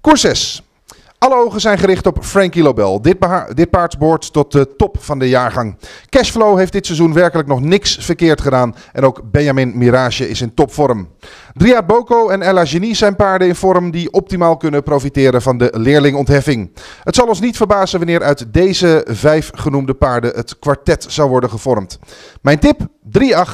Koers 6. Alle ogen zijn gericht op Frankie Lobel. Dit, dit paard behoort tot de top van de jaargang. Cashflow heeft dit seizoen werkelijk nog niks verkeerd gedaan. En ook Benjamin Mirage is in topvorm. Dria Boko en Ella Genie zijn paarden in vorm die optimaal kunnen profiteren van de leerlingontheffing. Het zal ons niet verbazen wanneer uit deze vijf genoemde paarden het kwartet zou worden gevormd. Mijn tip 3,